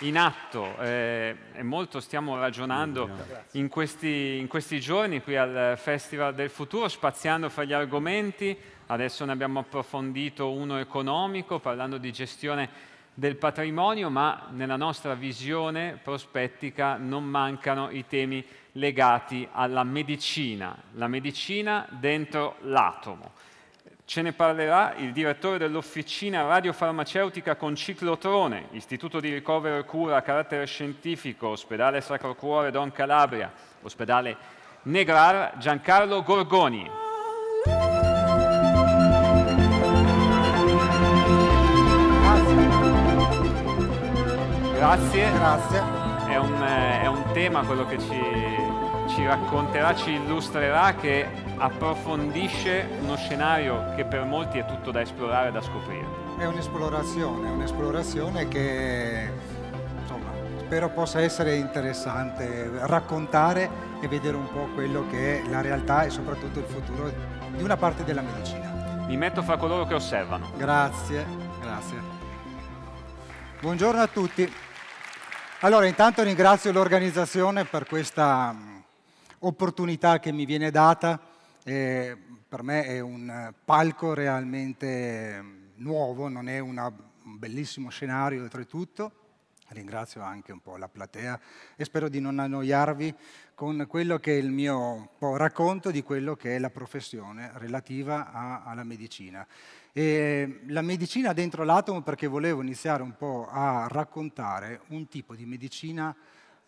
in atto eh, e molto stiamo ragionando in questi, in questi, giorni qui al Festival del Futuro, spaziando fra gli argomenti. Adesso ne abbiamo approfondito uno economico, parlando di gestione del patrimonio, ma nella nostra visione prospettica non mancano i temi legati alla medicina, la medicina dentro l'atomo. Ce ne parlerà il direttore dell'Officina Radiofarmaceutica con Ciclotrone, Istituto di Ricovero e Cura a carattere scientifico, Ospedale Sacro Cuore Don Calabria, Ospedale Negrar, Giancarlo Gorgoni. Grazie. Grazie. È un, eh, è un tema quello che ci, ci racconterà, ci illustrerà, che approfondisce uno scenario che per molti è tutto da esplorare, da scoprire. È un'esplorazione, un'esplorazione che insomma, spero possa essere interessante raccontare e vedere un po' quello che è la realtà e soprattutto il futuro di una parte della medicina. Mi metto fra coloro che osservano. Grazie, grazie. Buongiorno a tutti. Allora, intanto ringrazio l'organizzazione per questa opportunità che mi viene data eh, per me è un palco realmente nuovo, non è una, un bellissimo scenario oltretutto. Ringrazio anche un po' la platea e spero di non annoiarvi con quello che è il mio racconto di quello che è la professione relativa a, alla medicina. E la medicina dentro l'atomo perché volevo iniziare un po' a raccontare un tipo di medicina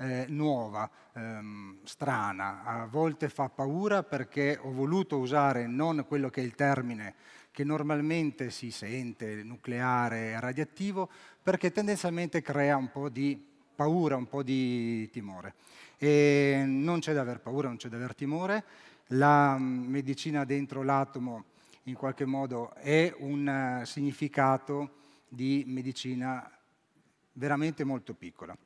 eh, nuova, ehm, strana, a volte fa paura perché ho voluto usare non quello che è il termine che normalmente si sente nucleare e radioattivo, perché tendenzialmente crea un po' di paura, un po' di timore. E non c'è da aver paura, non c'è da aver timore, la mm, medicina dentro l'atomo in qualche modo è un eh, significato di medicina veramente molto piccola.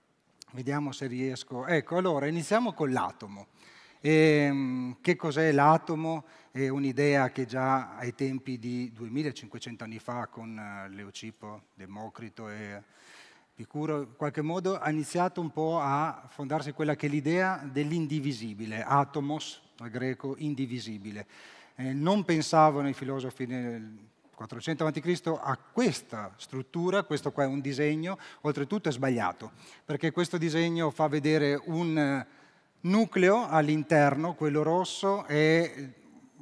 Vediamo se riesco. Ecco, allora iniziamo con l'atomo. E, ehm, che cos'è l'atomo? È un'idea che già ai tempi di 2500 anni fa con eh, Leucipo, Democrito e Epicuro, in qualche modo ha iniziato un po' a fondarsi quella che è l'idea dell'indivisibile, atomos, dal greco indivisibile. Eh, non pensavano i filosofi nel 400 a.C. ha questa struttura, questo qua è un disegno, oltretutto è sbagliato, perché questo disegno fa vedere un eh, nucleo all'interno, quello rosso, e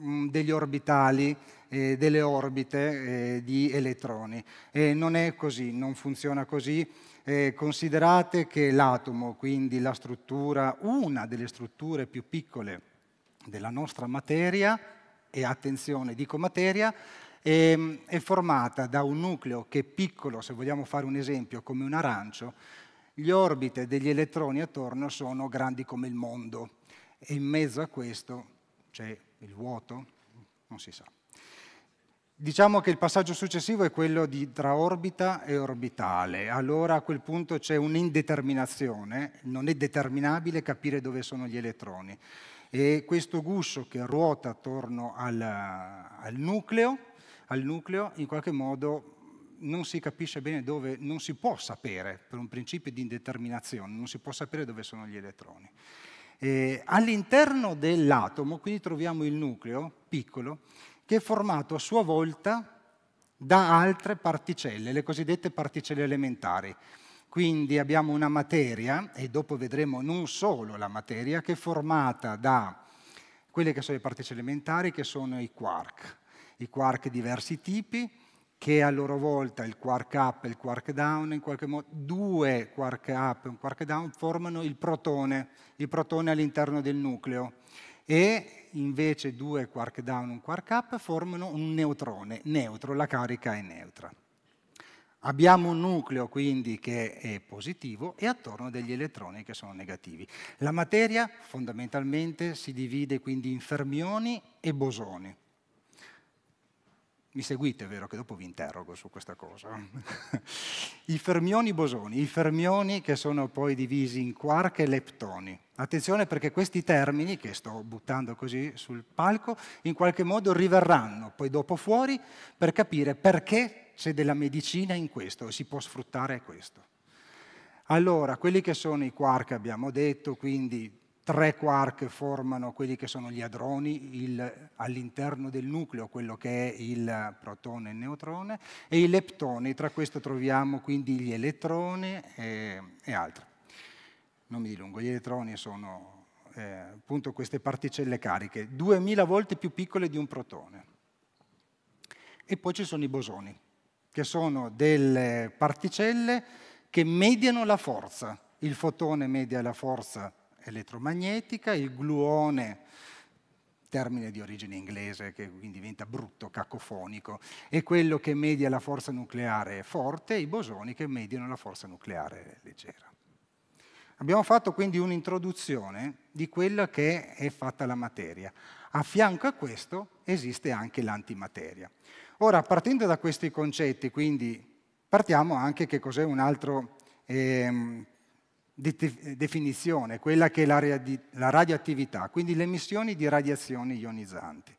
mm, degli orbitali, eh, delle orbite eh, di elettroni. E non è così, non funziona così. Eh, considerate che l'atomo, quindi la struttura, una delle strutture più piccole della nostra materia, e attenzione, dico materia, e, ehm, è formata da un nucleo che è piccolo, se vogliamo fare un esempio, come un arancio, gli orbite degli elettroni attorno sono grandi come il mondo e in mezzo a questo c'è il vuoto, non si sa. Diciamo che il passaggio successivo è quello di, tra orbita e orbitale. Allora a quel punto c'è un'indeterminazione, non è determinabile capire dove sono gli elettroni. E questo guscio che ruota attorno al, al nucleo al nucleo, in qualche modo non si capisce bene dove, non si può sapere, per un principio di indeterminazione, non si può sapere dove sono gli elettroni. Eh, all'interno dell'atomo, quindi troviamo il nucleo piccolo, che è formato a sua volta da altre particelle, le cosiddette particelle elementari. Quindi abbiamo una materia, e dopo vedremo non solo la materia, che è formata da quelle che sono le particelle elementari, che sono i quark, di quark diversi tipi, che a loro volta il quark up e il quark down, in qualche modo due quark up e un quark down formano il protone, il protone all'interno del nucleo e invece due quark down e un quark up formano un neutrone, neutro, la carica è neutra. Abbiamo un nucleo quindi che è positivo e attorno degli elettroni che sono negativi. La materia fondamentalmente si divide quindi in fermioni e bosoni. Mi seguite, vero, che dopo vi interrogo su questa cosa. I fermioni bosoni, i fermioni che sono poi divisi in quark e leptoni. Attenzione perché questi termini, che sto buttando così sul palco, in qualche modo riverranno poi dopo fuori per capire perché c'è della medicina in questo, si può sfruttare questo. Allora, quelli che sono i quark abbiamo detto, quindi tre quark formano quelli che sono gli adroni, il, all'interno del nucleo quello che è il protone e il neutrone, e i leptoni, tra questo troviamo quindi gli elettroni e, e altri. Non mi dilungo, gli elettroni sono eh, appunto queste particelle cariche, 2000 volte più piccole di un protone. E poi ci sono i bosoni, che sono delle particelle che mediano la forza. Il fotone media la forza elettromagnetica, il gluone, termine di origine inglese che quindi diventa brutto, cacofonico, è quello che media la forza nucleare forte e i bosoni che mediano la forza nucleare leggera. Abbiamo fatto quindi un'introduzione di quella che è fatta la materia. A fianco a questo esiste anche l'antimateria. Ora, partendo da questi concetti, quindi partiamo anche che cos'è un altro eh, eh, definizione, quella che è la, radi- la radioattività, quindi le emissioni di radiazioni ionizzanti.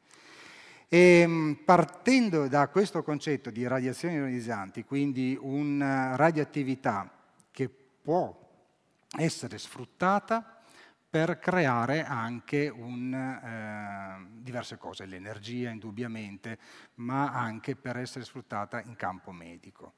E ehm, partendo da questo concetto di radiazioni ionizzanti, quindi una eh, radioattività che può essere sfruttata per creare anche un, eh, diverse cose, l'energia indubbiamente, ma anche per essere sfruttata in campo medico.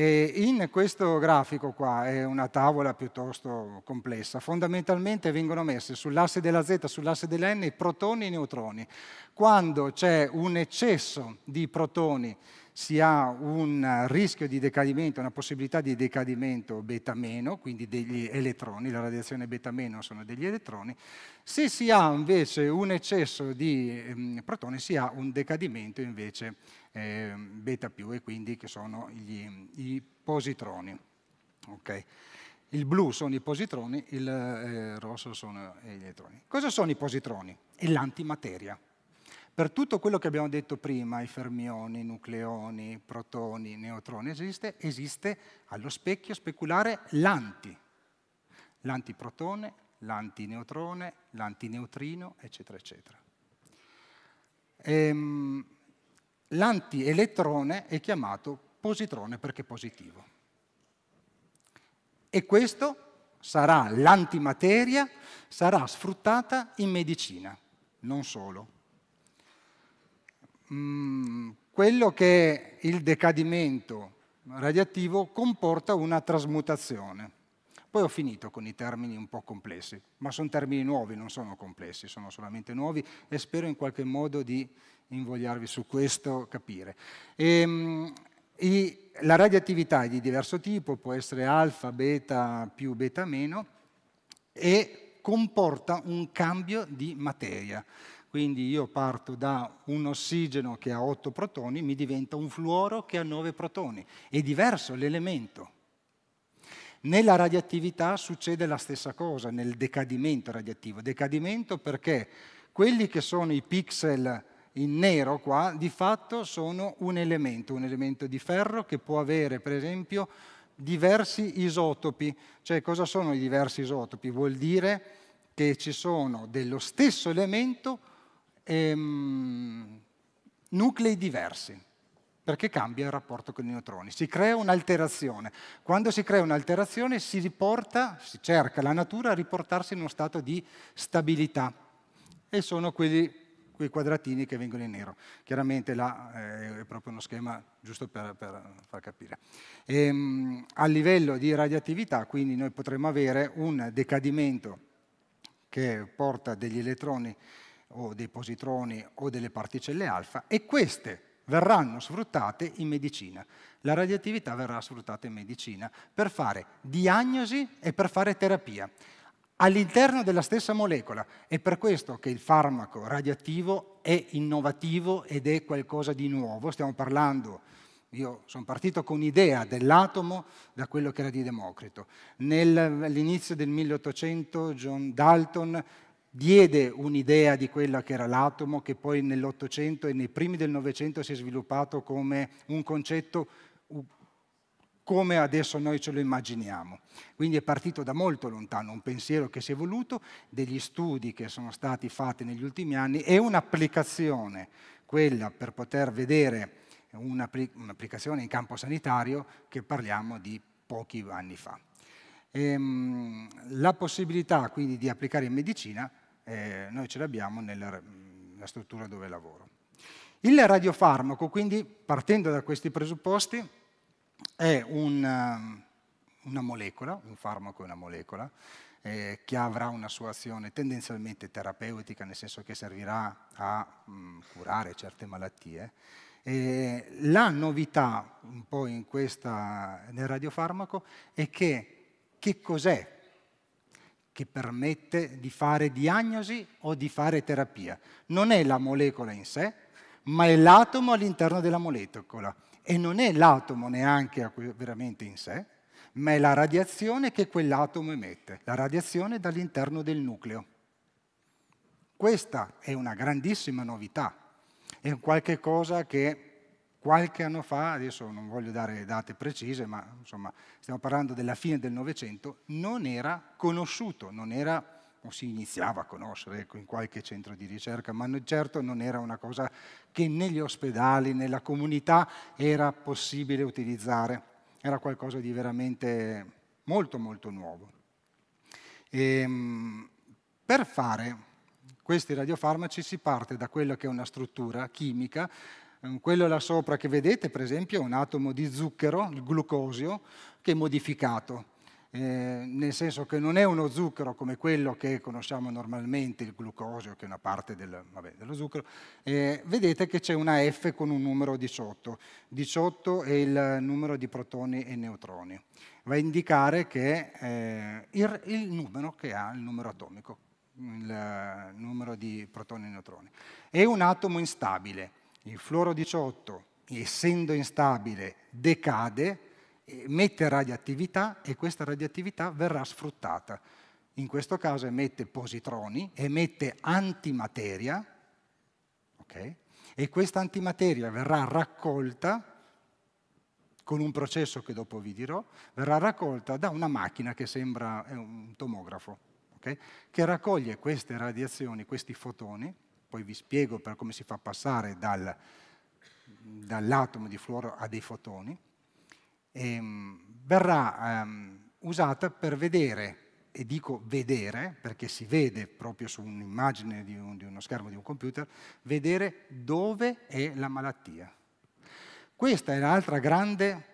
E in questo grafico qua è una tavola piuttosto complessa. Fondamentalmente vengono messi sull'asse della Z, sull'asse dell'N i protoni e i neutroni. Quando c'è un eccesso di protoni si ha un rischio di decadimento, una possibilità di decadimento beta meno, quindi degli elettroni, la radiazione beta meno sono degli elettroni, se si ha invece un eccesso di ehm, protoni si ha un decadimento invece ehm, beta più e quindi che sono gli, i positroni. Okay. Il blu sono i positroni, il eh, rosso sono gli elettroni. Cosa sono i positroni? È l'antimateria. Per tutto quello che abbiamo detto prima, i fermioni, nucleoni, protoni, neutroni, esiste, esiste allo specchio speculare l'anti, l'antiprotone, l'antineutrone, l'antineutrino, eccetera, eccetera. Ehm, l'antielettrone è chiamato positrone perché positivo. E questo sarà l'antimateria, sarà sfruttata in medicina, non solo. Mm, quello che è il decadimento radioattivo comporta una trasmutazione. Poi ho finito con i termini un po' complessi, ma sono termini nuovi, non sono complessi, sono solamente nuovi e spero in qualche modo di invogliarvi su questo capire. E, ehm, mh, la radioattività è di diverso tipo, può essere alfa, beta più, beta meno, e comporta un cambio di materia. Quindi io parto da un ossigeno che ha 8 protoni, mi diventa un fluoro che ha 9 protoni. È diverso l'elemento. Nella radioattività succede la stessa cosa, nel decadimento radioattivo. Decadimento perché quelli che sono i pixel in nero qua, di fatto sono un elemento, un elemento di ferro che può avere, per esempio, diversi isotopi. Cioè cosa sono i diversi isotopi? Vuol dire che ci sono dello stesso elemento ehm, nuclei diversi, perché cambia il rapporto con i neutroni, si crea un'alterazione. Quando si crea un'alterazione si riporta, si cerca la natura a riportarsi in uno stato di stabilità e sono quelli, quei quadratini che vengono in nero. Chiaramente là eh, è proprio uno schema giusto per, per far capire. E, ehm, a livello di radioattività quindi noi potremmo avere un decadimento che porta degli elettroni o dei positroni o delle particelle alfa e queste verranno sfruttate in medicina. La radioattività verrà sfruttata in medicina per fare diagnosi e per fare terapia all'interno della stessa molecola. È per questo che il farmaco radioattivo è innovativo ed è qualcosa di nuovo. Stiamo parlando, io sono partito con un'idea dell'atomo da quello che era di Democrito. All'inizio del 1800 John Dalton diede un'idea di quella che era l'atomo che poi nell'Ottocento e nei primi del Novecento si è sviluppato come un concetto come adesso noi ce lo immaginiamo. Quindi è partito da molto lontano un pensiero che si è voluto, degli studi che sono stati fatti negli ultimi anni e un'applicazione, quella per poter vedere un'applicazione in campo sanitario che parliamo di pochi anni fa. Ehm, la possibilità quindi di applicare in medicina eh, noi ce l'abbiamo nella, nella struttura dove lavoro. Il radiofarmaco, quindi, partendo da questi presupposti, è un, um, una molecola, un farmaco è una molecola, eh, che avrà una sua azione tendenzialmente terapeutica, nel senso che servirà a mh, mm, curare certe malattie. Eh, la novità un po' questa, nel radiofarmaco è che che cos'è che permette di fare diagnosi o di fare terapia. Non è la molecola in sé, ma è l'atomo all'interno della molecola. E non è l'atomo neanche veramente in sé, ma è la radiazione che quell'atomo emette, la radiazione dall'interno del nucleo. Questa è una grandissima novità, è qualcosa che Qualche anno fa, adesso non voglio dare date precise, ma insomma stiamo parlando della fine del Novecento, non era conosciuto, non era o si iniziava a conoscere ecco, in qualche centro di ricerca, ma certo non era una cosa che negli ospedali, nella comunità era possibile utilizzare, era qualcosa di veramente molto molto nuovo. E, ehm, per fare questi radiofarmaci si parte da quella che è una struttura chimica Ehm, quello là sopra che vedete, per esempio, è un atomo di zucchero, il glucosio, che è modificato. Eh, nel senso che non è uno zucchero come quello che conosciamo normalmente, il glucosio, che è una parte del, vabbè, dello zucchero, eh, vedete che c'è una F con un numero 18. 18 è il numero di protoni e neutroni. Va a indicare che eh, il, il numero che ha il numero atomico, il numero di protoni e neutroni. È un atomo instabile il fluoro 18, essendo instabile, decade, emette eh, radioattività e questa radioattività verrà sfruttata. In questo caso emette positroni, emette antimateria, okay? e questa antimateria verrà raccolta con un processo che dopo vi dirò, verrà raccolta da una macchina che sembra eh, un tomografo, okay? che raccoglie queste radiazioni, questi fotoni, poi vi spiego per come si fa passare dal, dall'atomo di fluoro a dei fotoni. E, ehm, verrà um, usata per vedere, e dico vedere perché si vede proprio su un'immagine di, un, di uno schermo di un computer, vedere dove è la malattia. Questa è un'altra grande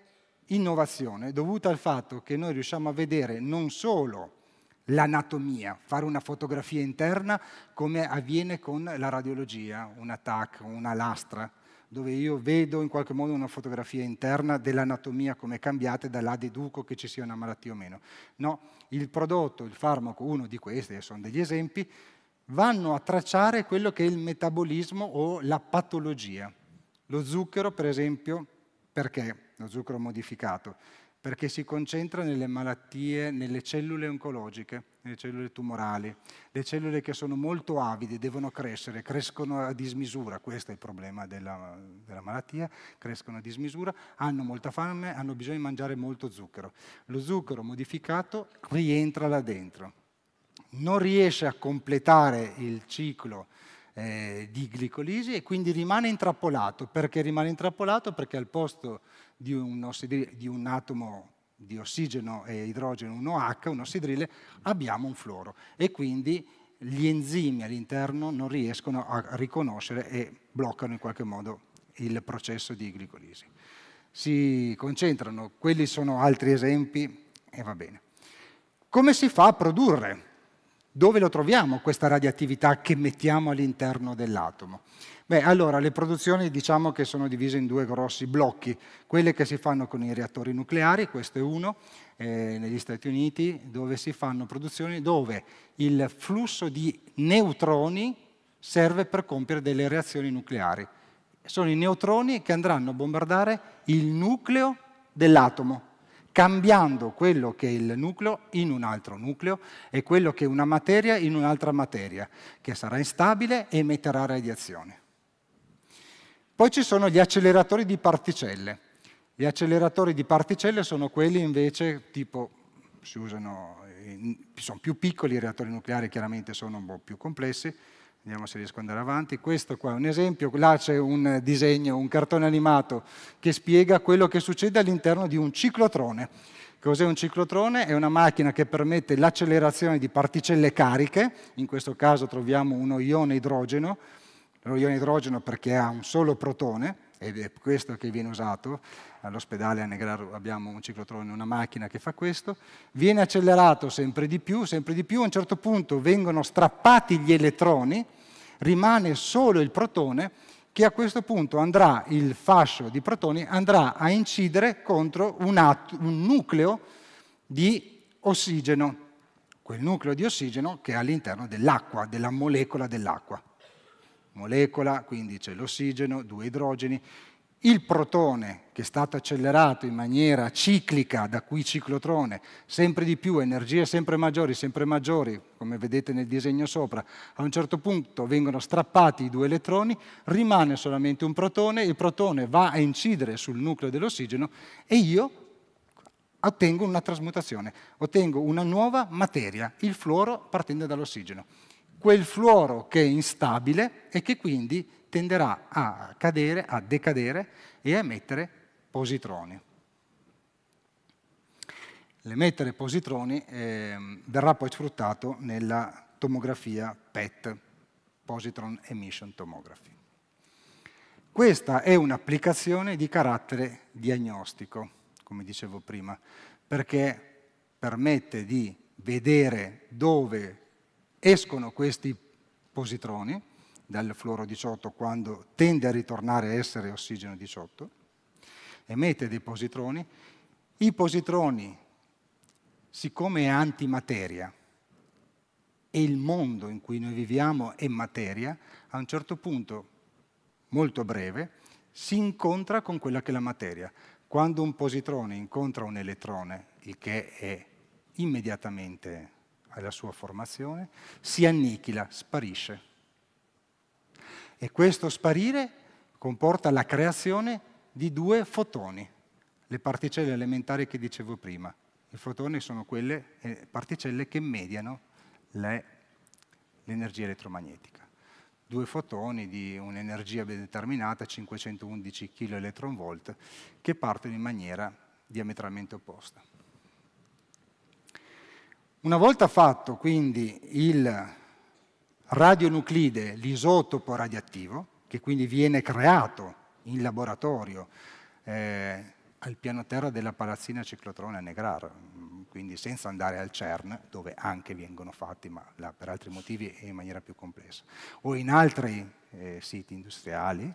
innovazione dovuta al fatto che noi riusciamo a vedere non solo l'anatomia, fare una fotografia interna come avviene con la radiologia, un TAC, una lastra, dove io vedo in qualche modo una fotografia interna dell'anatomia come è cambiata e da là deduco che ci sia una malattia o meno. No, il prodotto, il farmaco, uno di questi, sono degli esempi, vanno a tracciare quello che è il metabolismo o la patologia. Lo zucchero, per esempio, perché? Lo zucchero modificato perché si concentra nelle malattie, nelle cellule oncologiche, nelle cellule tumorali, le cellule che sono molto avide, devono crescere, crescono a dismisura, questo è il problema della, della malattia, crescono a dismisura, hanno molta fame, hanno bisogno di mangiare molto zucchero. Lo zucchero modificato rientra là dentro, non riesce a completare il ciclo eh, di glicolisi e quindi rimane intrappolato. Perché rimane intrappolato? Perché al posto di un, di un atomo di ossigeno e idrogeno un OH, un ossidrile, abbiamo un fluoro e quindi gli enzimi all'interno non riescono a riconoscere e bloccano in qualche modo il processo di glicolisi. Si concentrano, quelli sono altri esempi e va bene. Come si fa a produrre dove lo troviamo questa radioattività che mettiamo all'interno dell'atomo? Beh, allora, le produzioni diciamo che sono divise in due grossi blocchi, quelle che si fanno con i reattori nucleari, questo è uno, eh, negli Stati Uniti, dove si fanno produzioni dove il flusso di neutroni serve per compiere delle reazioni nucleari. Sono i neutroni che andranno a bombardare il nucleo dell'atomo, cambiando quello che è il nucleo in un altro nucleo e quello che è una materia in un'altra materia, che sarà instabile e emetterà radiazione. Poi ci sono gli acceleratori di particelle. Gli acceleratori di particelle sono quelli invece tipo, si usano, sono più piccoli, i reattori nucleari chiaramente sono un po' più complessi, Vediamo se riesco ad andare avanti. Questo qua è un esempio, là c'è un disegno, un cartone animato che spiega quello che succede all'interno di un ciclotrone. Cos'è un ciclotrone? È una macchina che permette l'accelerazione di particelle cariche, in questo caso troviamo uno ione idrogeno, lo ione idrogeno perché ha un solo protone, ed è questo che viene usato, all'ospedale a Negraro abbiamo un ciclotrone, una macchina che fa questo, viene accelerato sempre di più, sempre di più, a un certo punto vengono strappati gli elettroni, rimane solo il protone che a questo punto andrà, il fascio di protoni andrà a incidere contro un, at- un nucleo di ossigeno, quel nucleo di ossigeno che è all'interno dell'acqua, della molecola dell'acqua molecola, quindi c'è l'ossigeno, due idrogeni, il protone che è stato accelerato in maniera ciclica da qui ciclotrone, sempre di più, energie sempre maggiori, sempre maggiori, come vedete nel disegno sopra, a un certo punto vengono strappati i due elettroni, rimane solamente un protone, il protone va a incidere sul nucleo dell'ossigeno e io ottengo una trasmutazione, ottengo una nuova materia, il fluoro partendo dall'ossigeno quel fluoro che è instabile e che quindi tenderà a cadere, a decadere e a emettere positroni. L'emettere positroni eh, verrà poi sfruttato nella tomografia PET, Positron Emission Tomography. Questa è un'applicazione di carattere diagnostico, come dicevo prima, perché permette di vedere dove escono questi positroni dal fluoro 18 quando tende a ritornare a essere ossigeno 18, emette dei positroni. I positroni, siccome è antimateria e il mondo in cui noi viviamo è materia, a un certo punto molto breve si incontra con quella che è la materia. Quando un positrone incontra un elettrone, il che è immediatamente alla sua formazione, si annichila, sparisce. E questo sparire comporta la creazione di due fotoni, le particelle elementari che dicevo prima. I fotoni sono quelle eh, particelle che mediano l'energia elettromagnetica due fotoni di un'energia ben determinata, 511 keV, che partono in maniera diametralmente opposta. Una volta fatto quindi il radionuclide, l'isotopo radioattivo, che quindi viene creato in laboratorio eh, al piano terra della palazzina ciclotrone a Negrar, quindi senza andare al CERN, dove anche vengono fatti, ma là, per altri motivi e in maniera più complessa, o in altri eh, siti industriali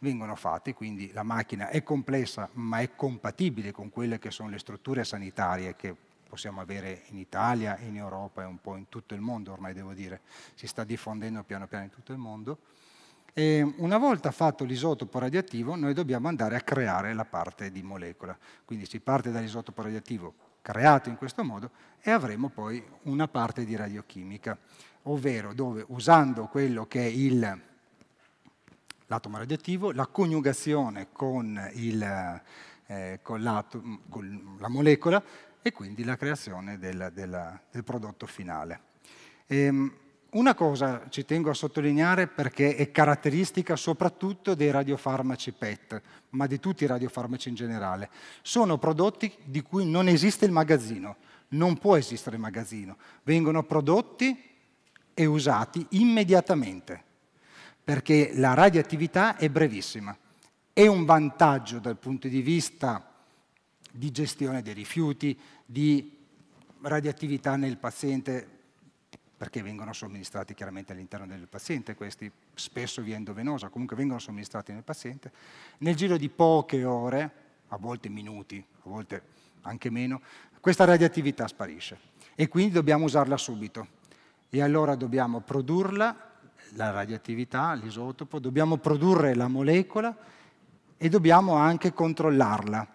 vengono fatti, quindi la macchina è complessa ma è compatibile con quelle che sono le strutture sanitarie che possiamo avere in Italia, in Europa e un po' in tutto il mondo, ormai devo dire, si sta diffondendo piano piano in tutto il mondo. E una volta fatto l'isotopo radioattivo, noi dobbiamo andare a creare la parte di molecola. Quindi si parte dall'isotopo radioattivo creato in questo modo e avremo poi una parte di radiochimica, ovvero dove usando quello che è il, l'atomo radioattivo, la coniugazione con, il, eh, con, mm, con la molecola, e quindi la creazione del, del, del prodotto finale. E ehm, una cosa ci tengo a sottolineare perché è caratteristica soprattutto dei radiofarmaci PET, ma di tutti i radiofarmaci in generale. Sono prodotti di cui non esiste il magazzino, non può esistere il magazzino. Vengono prodotti e usati immediatamente, perché la radioattività è brevissima. È un vantaggio dal punto di vista di gestione dei rifiuti, di radioattività nel paziente, perché vengono somministrati chiaramente all'interno del paziente, questi spesso via endovenosa, comunque vengono somministrati nel paziente, nel giro di poche ore, a volte minuti, a volte anche meno, questa radioattività sparisce e quindi dobbiamo usarla subito. E allora dobbiamo produrla, la radioattività, l'isotopo, dobbiamo produrre la molecola e dobbiamo anche controllarla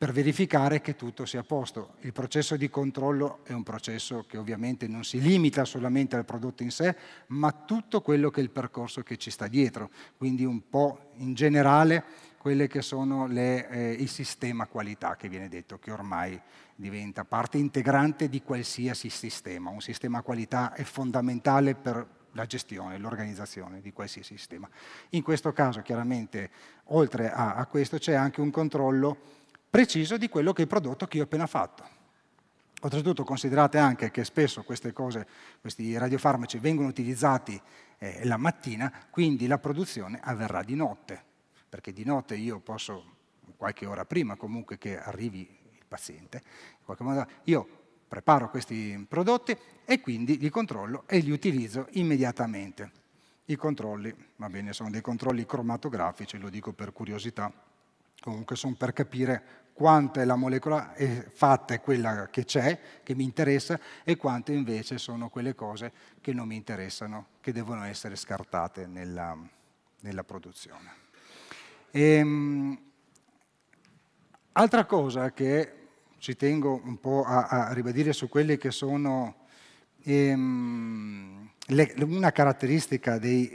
per verificare che tutto sia a posto. Il processo di controllo è un processo che ovviamente non si limita solamente al prodotto in sé, ma tutto quello che è il percorso che ci sta dietro, quindi un po' in generale quelle che sono le, eh, il sistema qualità che viene detto, che ormai diventa parte integrante di qualsiasi sistema. Un sistema qualità è fondamentale per la gestione, l'organizzazione di qualsiasi sistema. In questo caso, chiaramente, oltre a, a questo c'è anche un controllo preciso di quello che è il prodotto che io ho appena fatto. Oltretutto considerate anche che spesso queste cose, questi radiofarmaci vengono utilizzati eh, la mattina, quindi la produzione avverrà di notte, perché di notte io posso, qualche ora prima comunque che arrivi il paziente, in qualche modo io preparo questi prodotti e quindi li controllo e li utilizzo immediatamente. I controlli, va bene, sono dei controlli cromatografici, lo dico per curiosità, comunque sono per capire quanta è la molecola fatta è quella che c'è, che mi interessa, e quante invece sono quelle cose che non mi interessano, che devono essere scartate nella, nella produzione. E, ehm, altra cosa che ci tengo un po' a, a ribadire su quelle che sono ehm, le, una caratteristica dei,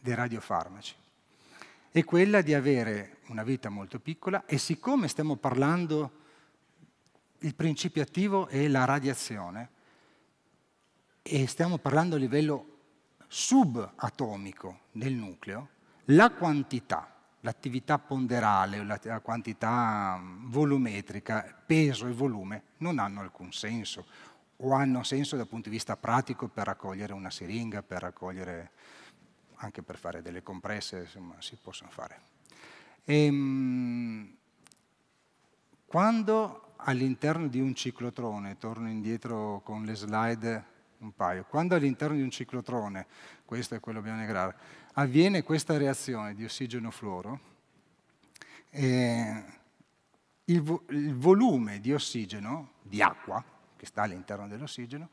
dei radiofarmaci è quella di avere una vita molto piccola e siccome stiamo parlando il principio attivo è la radiazione e stiamo parlando a livello subatomico nel nucleo, la quantità, l'attività ponderale, la quantità mm, volumetrica, peso e volume non hanno alcun senso o hanno senso dal punto di vista pratico per raccogliere una siringa, per raccogliere anche per fare delle compresse, insomma, si possono fare. E, ehm, quando all'interno di un ciclotrone, torno indietro con le slide un paio, quando all'interno di un ciclotrone, questo è quello bianco dobbiamo avviene questa reazione di ossigeno-fluoro, eh, il, vo il volume di ossigeno, di acqua, che sta all'interno dell'ossigeno,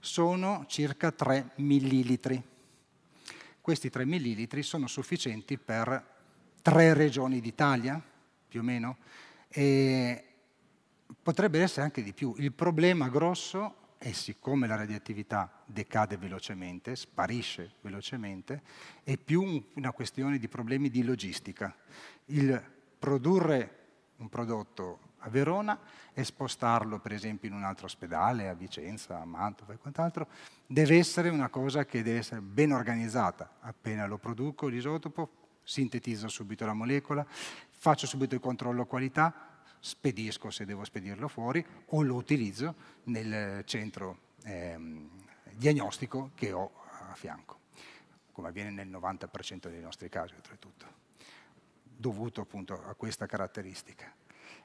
sono circa 3 millilitri questi 3 millilitri sono sufficienti per tre regioni d'Italia, più o meno, e potrebbe essere anche di più. Il problema grosso è siccome la radioattività decade velocemente, sparisce velocemente, è più una questione di problemi di logistica. Il produrre un prodotto a Verona e spostarlo per esempio in un altro ospedale, a Vicenza, a Mantova e quant'altro, deve essere una cosa che deve essere ben organizzata. Appena lo produco l'isotopo, sintetizzo subito la molecola, faccio subito il controllo qualità, spedisco se devo spedirlo fuori o lo utilizzo nel centro eh, diagnostico che ho a fianco, come avviene nel 90% dei nostri casi oltretutto, dovuto appunto a questa caratteristica.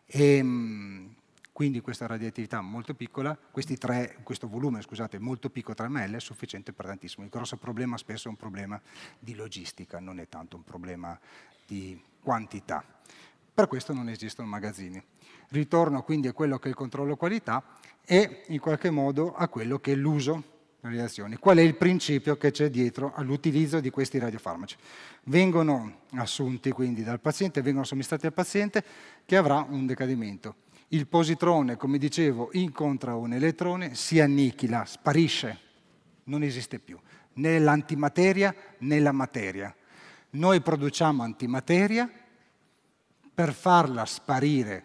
E, ehm, quindi questa radioattività molto piccola, tre, questo volume scusate, molto piccolo 3 ml è sufficiente per tantissimo. Il grosso problema spesso è un problema di logistica, non è tanto un problema di quantità. Per questo non esistono magazzini. Ritorno quindi a quello che è il controllo qualità e in qualche modo a quello che è l'uso radiazioni. Qual è il principio che c'è dietro all'utilizzo di questi radiofarmaci? Vengono assunti quindi dal paziente, vengono somministrati al paziente che avrà un decadimento. Il positrone, come dicevo, incontra un elettrone, si annichila, sparisce, non esiste più, né l'antimateria né la materia. Noi produciamo antimateria per farla sparire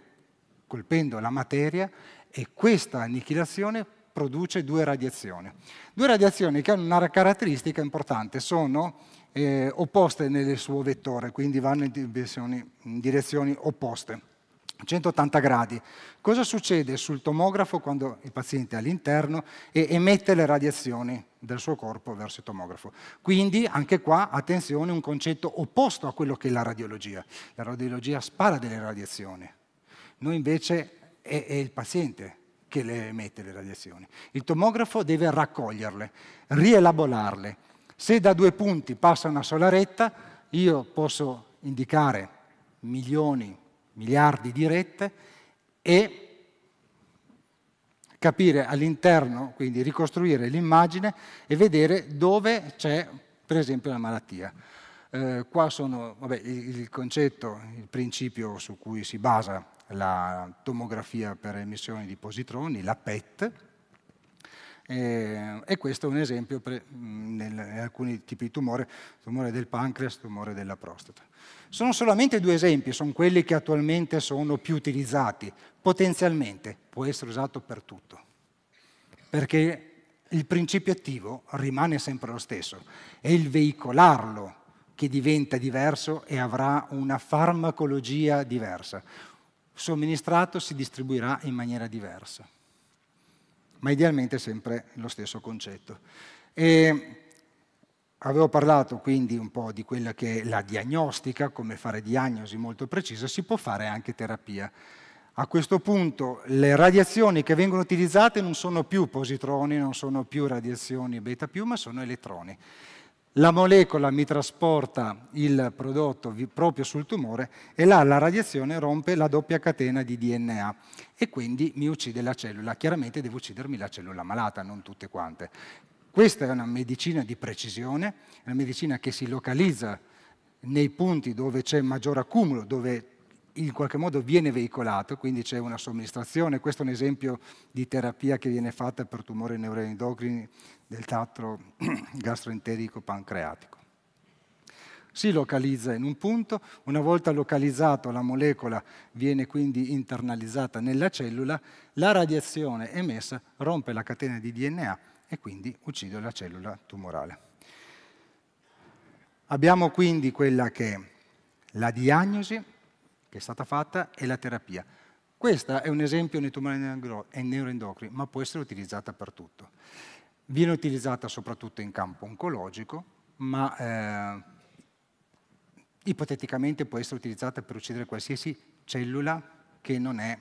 colpendo la materia e questa annichilazione produce due radiazioni. Due radiazioni che hanno una caratteristica importante, sono eh, opposte nel suo vettore, quindi vanno in, in direzioni opposte, 180 gradi. Cosa succede sul tomografo quando il paziente è all'interno e emette le radiazioni del suo corpo verso il tomografo? Quindi anche qua, attenzione, un concetto opposto a quello che è la radiologia. La radiologia spara delle radiazioni, noi invece è, è il paziente che le emette le radiazioni. Il tomografo deve raccoglierle, rielaborarle. Se da due punti passa una sola retta, io posso indicare milioni, miliardi di rette e capire all'interno, quindi ricostruire l'immagine e vedere dove c'è per esempio la malattia. Eh, qua sono vabbè, il concetto, il principio su cui si basa la tomografia per emissioni di positroni, la PET, e, questo è un esempio per, in alcuni tipi di tumore, tumore del pancreas, tumore della prostata. Sono solamente due esempi, sono quelli che attualmente sono più utilizzati. Potenzialmente può essere usato per tutto, perché il principio attivo rimane sempre lo stesso, è il veicolarlo che diventa diverso e avrà una farmacologia diversa somministrato si distribuirà in maniera diversa. Ma idealmente sempre lo stesso concetto. E avevo parlato quindi un po' di quella che è la diagnostica, come fare diagnosi molto precisa, si può fare anche terapia. A questo punto le radiazioni che vengono utilizzate non sono più positroni, non sono più radiazioni beta più, ma sono elettroni la molecola mi trasporta il prodotto proprio sul tumore e là la radiazione rompe la doppia catena di DNA e quindi mi uccide la cellula. Chiaramente devo uccidermi la cellula malata, non tutte quante. Questa è una medicina di precisione, una medicina che si localizza nei punti dove c'è maggior accumulo, dove in qualche modo viene veicolato, quindi c'è una somministrazione. Questo è un esempio di terapia che viene fatta per tumori neuroendocrini del tratto gastroenterico pancreatico. Si localizza in un punto, una volta localizzata la molecola viene quindi internalizzata nella cellula, la radiazione emessa rompe la catena di DNA e quindi uccide la cellula tumorale. Abbiamo quindi quella che è la diagnosi, che è stata fatta e la terapia. Questa è un esempio nei tumori eh, neuroendocrini, ma può essere utilizzata per tutto. Viene utilizzata soprattutto in campo oncologico, ma eh, ipoteticamente può essere utilizzata per uccidere qualsiasi cellula che non è,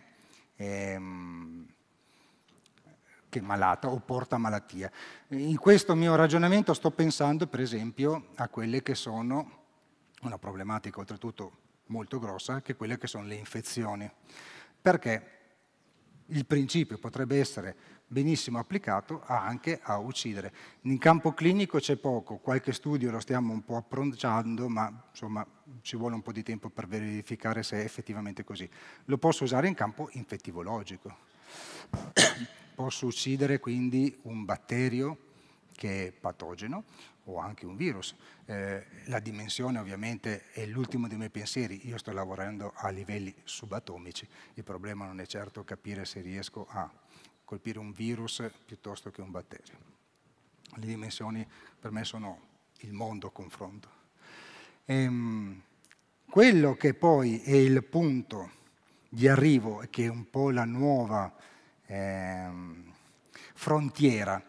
ehm, che è malata o porta malattia. In questo mio ragionamento sto pensando per esempio a quelle che sono una problematica oltretutto molto grossa che quelle che sono le infezioni. Perché il principio potrebbe essere benissimo applicato anche a uccidere. In campo clinico c'è poco, qualche studio lo stiamo un po' appronciando, ma insomma ci vuole un po' di tempo per verificare se è effettivamente così. Lo posso usare in campo infettivologico. posso uccidere quindi un batterio, che è patogeno o anche un virus. Eh, la dimensione ovviamente è l'ultimo dei miei pensieri, io sto lavorando a livelli subatomici, il problema non è certo capire se riesco a colpire un virus piuttosto che un batterio. Le dimensioni per me sono il mondo confronto. Ehm, quello che poi è il punto di arrivo, che è un po' la nuova eh, frontiera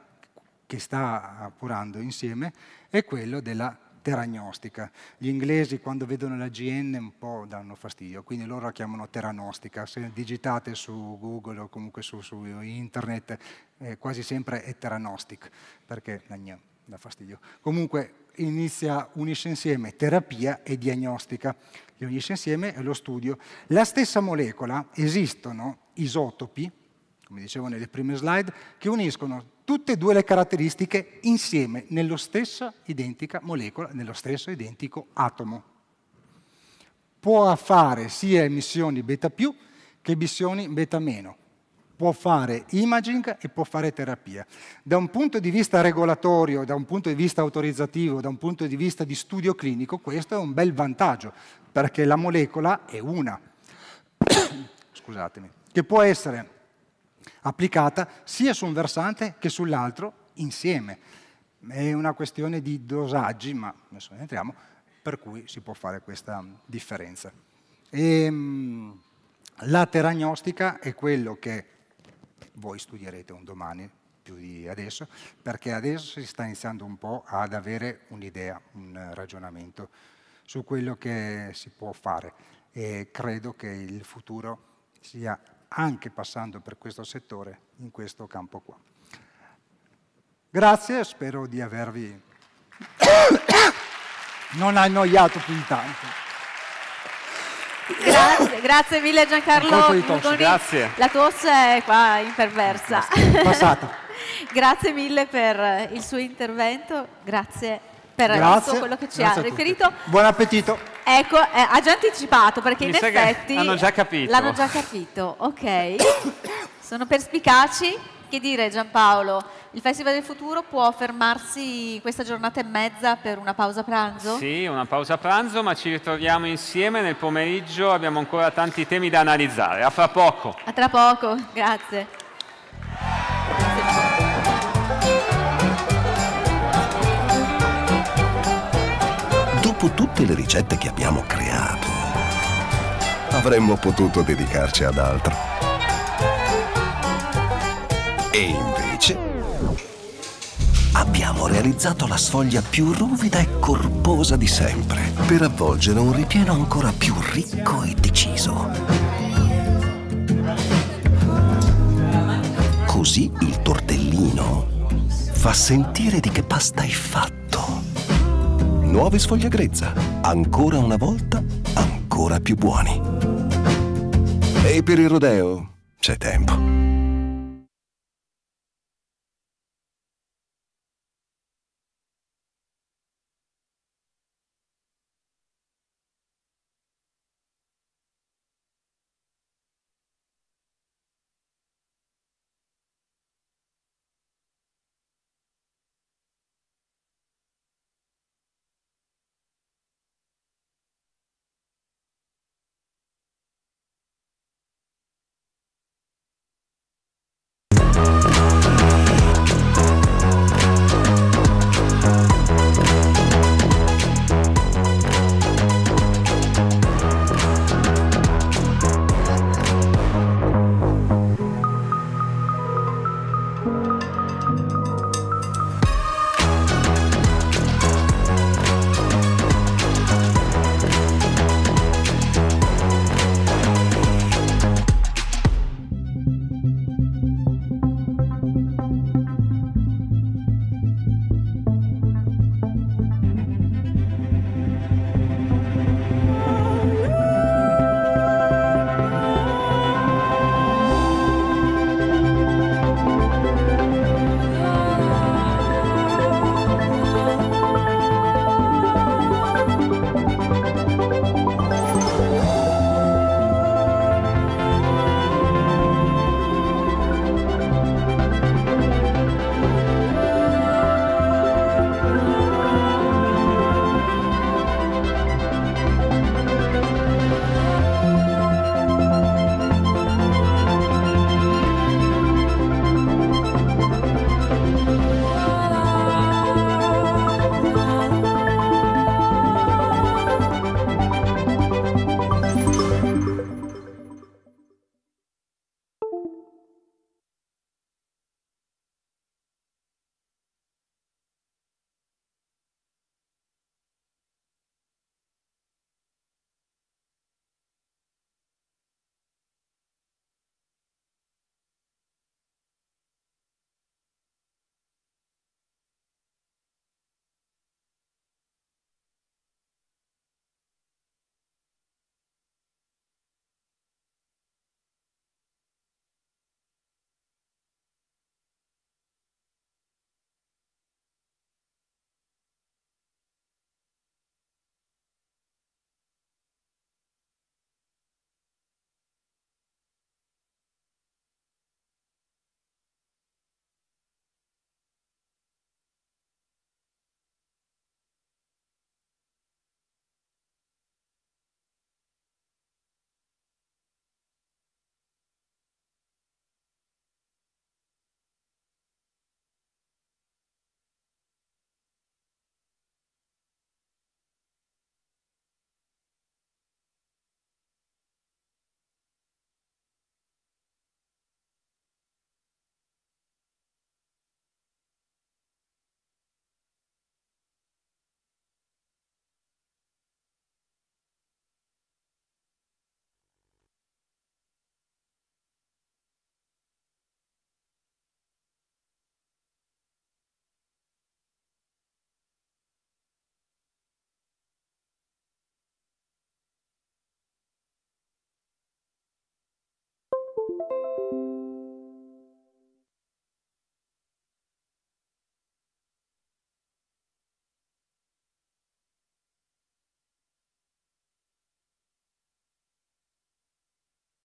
che sta appurando insieme è quello della teragnostica. Gli inglesi quando vedono la GN un po' danno fastidio, quindi loro la chiamano teranostica. Se digitate su Google o comunque su, su internet eh, quasi sempre è teranostic, perché eh, dà fastidio. Comunque inizia, unisce insieme terapia e diagnostica. Li unisce insieme e lo studio. La stessa molecola esistono isotopi, come dicevo nelle prime slide, che uniscono tutte e due le caratteristiche insieme nello stessa identica molecola, nello stesso identico atomo. Può fare sia emissioni beta più che emissioni beta meno. Può fare imaging e può fare terapia. Da un punto di vista regolatorio, da un punto di vista autorizzativo, da un punto di vista di studio clinico, questo è un bel vantaggio, perché la molecola è una, scusatemi, che può essere applicata sia su un versante che sull'altro insieme. È una questione di dosaggi, ma adesso entriamo, per cui si può fare questa differenza. E, ehm, la teragnostica è quello che voi studierete un domani, più di adesso, perché adesso si sta iniziando un po' ad avere un'idea, un ragionamento su quello che si può fare e credo che il futuro sia anche passando per questo settore, in questo campo qua. Grazie, spero di avervi non annoiato più di tanto. Grazie, grazie mille Giancarlo. Tosse, grazie. La tosse è qua imperversa. Passata. grazie mille per il suo intervento, grazie per grazie, tutto quello che ci ha riferito. Buon appetito. Ecco, eh, ha già anticipato perché Mi in effetti... L'hanno già capito. L'hanno già capito, ok. Sono perspicaci. Che dire Giampaolo, il Festival del Futuro può fermarsi questa giornata e mezza per una pausa pranzo? Sì, una pausa pranzo, ma ci ritroviamo insieme nel pomeriggio, abbiamo ancora tanti temi da analizzare. A fra poco. A tra poco, grazie. Dopo tutte le ricette che abbiamo creato, avremmo potuto dedicarci ad altro. E invece abbiamo realizzato la sfoglia più ruvida e corposa di sempre per avvolgere un ripieno ancora più ricco e deciso. Così il tortellino fa sentire di che pasta è fatta nuovi sfogliagrezza. Ancora una volta, ancora più buoni. E per il rodeo c'è tempo.